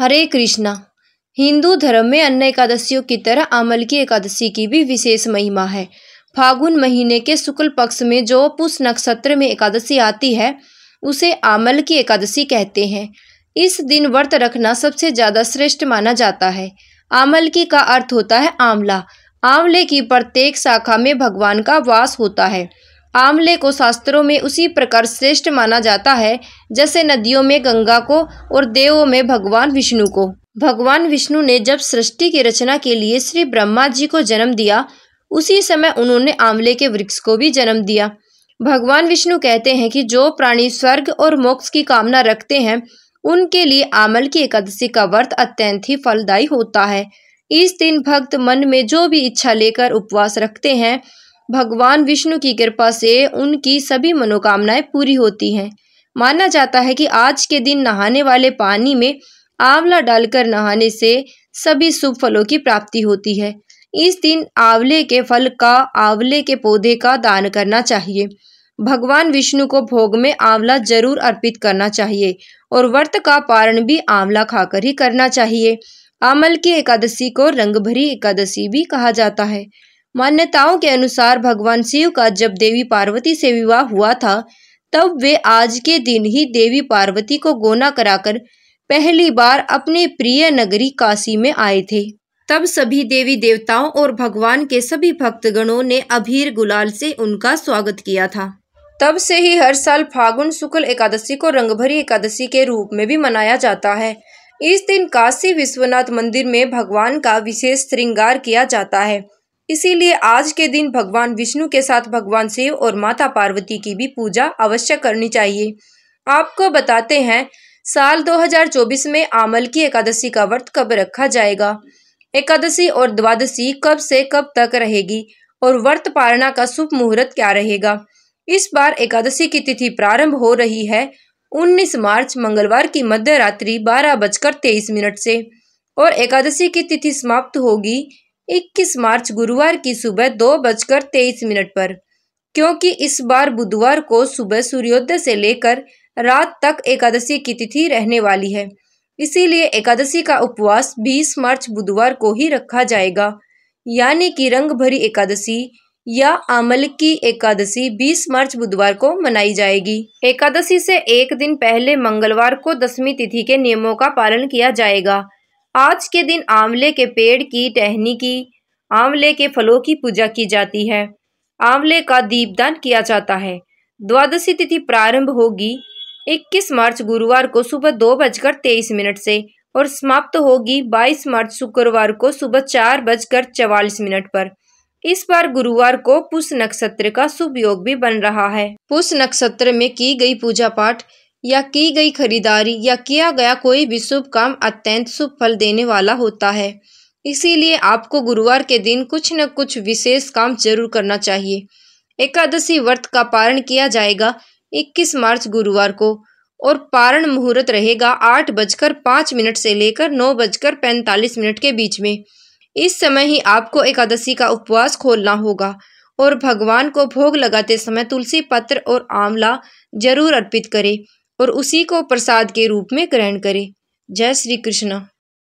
हरे कृष्णा हिंदू धर्म में अन्य एकादशियों की तरह आमल की एकादशी की भी विशेष महिमा है फागुन महीने के शुक्ल पक्ष में जो पुष नक्षत्र में एकादशी आती है उसे आमल की एकादशी कहते हैं इस दिन व्रत रखना सबसे ज़्यादा श्रेष्ठ माना जाता है आमल की का अर्थ होता है आंवला आंवले की प्रत्येक शाखा में भगवान का वास होता है आंवले को शास्त्रों में उसी प्रकार श्रेष्ठ माना जाता है जैसे नदियों में गंगा को और देवों में भगवान विष्णु को भगवान विष्णु ने जब सृष्टि की रचना के लिए श्री ब्रह्मा जी को जन्म दिया उसी समय उन्होंने आंवले के वृक्ष को भी जन्म दिया भगवान विष्णु कहते हैं कि जो प्राणी स्वर्ग और मोक्ष की कामना रखते हैं उनके लिए आमल की एकादशी का व्रत अत्यंत ही फलदायी होता है इस दिन भक्त मन में जो भी इच्छा लेकर उपवास रखते हैं भगवान विष्णु की कृपा से उनकी सभी मनोकामनाएं पूरी होती हैं माना जाता है कि आज के दिन नहाने वाले पानी में आंवला डालकर नहाने से सभी शुभ फलों की प्राप्ति होती है इस दिन आंवले के फल का आंवले के पौधे का दान करना चाहिए भगवान विष्णु को भोग में आंवला जरूर अर्पित करना चाहिए और व्रत का पारण भी आंवला खाकर ही करना चाहिए आमल की एकादशी को रंग भरी एकादशी भी कहा जाता है मान्यताओं के अनुसार भगवान शिव का जब देवी पार्वती से विवाह हुआ था तब वे आज के दिन ही देवी पार्वती को गोना कराकर पहली बार अपने प्रिय नगरी काशी में आए थे तब सभी देवी देवताओं और भगवान के सभी भक्तगणों ने अभीर गुलाल से उनका स्वागत किया था तब से ही हर साल फागुन शुक्ल एकादशी को रंगभरी एकादशी के रूप में भी मनाया जाता है इस दिन काशी विश्वनाथ मंदिर में भगवान का विशेष श्रृंगार किया जाता है इसीलिए आज के दिन भगवान विष्णु के साथ भगवान शिव और माता पार्वती की भी पूजा अवश्य करनी चाहिए आपको बताते हैं साल 2024 में आमल की एकादशी का व्रत कब रखा जाएगा एकादशी और द्वादशी कब से कब तक रहेगी और व्रत पारणा का शुभ मुहूर्त क्या रहेगा इस बार एकादशी की तिथि प्रारंभ हो रही है 19 मार्च मंगलवार की मध्य रात्रि बारह बजकर तेईस मिनट से और एकादशी की तिथि समाप्त होगी इक्कीस मार्च गुरुवार की सुबह दो बजकर तेईस मिनट पर क्योंकि इस बार बुधवार को सुबह सूर्योदय से लेकर रात तक एकादशी की तिथि रहने वाली है इसीलिए एकादशी का उपवास 20 मार्च बुधवार को ही रखा जाएगा यानी कि रंग भरी एकादशी या आमल की एकादशी 20 मार्च बुधवार को मनाई जाएगी एकादशी से एक दिन पहले मंगलवार को दसवीं तिथि के नियमों का पालन किया जाएगा आज के दिन आंवले के पेड़ की टहनी की आंवले के फलों की पूजा की जाती है आंवले का दीपदान किया जाता है द्वादशी तिथि प्रारंभ होगी 21 मार्च गुरुवार को सुबह दो बजकर तेईस मिनट से और समाप्त होगी 22 मार्च शुक्रवार को सुबह चार बजकर चवालीस मिनट पर इस बार गुरुवार को पुष नक्षत्र का शुभ योग भी बन रहा है पुष नक्षत्र में की गई पूजा पाठ या की गई खरीदारी या किया गया कोई भी शुभ काम अत्यंत शुभ फल देने वाला होता है इसीलिए आपको गुरुवार के दिन कुछ न कुछ विशेष काम जरूर करना चाहिए एकादशी व्रत का पारण किया जाएगा 21 मार्च गुरुवार को और पारण मुहूर्त रहेगा आठ बजकर पाँच मिनट से लेकर नौ बजकर पैंतालीस मिनट के बीच में इस समय ही आपको एकादशी का उपवास खोलना होगा और भगवान को भोग लगाते समय तुलसी पत्र और आंवला जरूर अर्पित करें और उसी को प्रसाद के रूप में ग्रहण करें जय श्री कृष्ण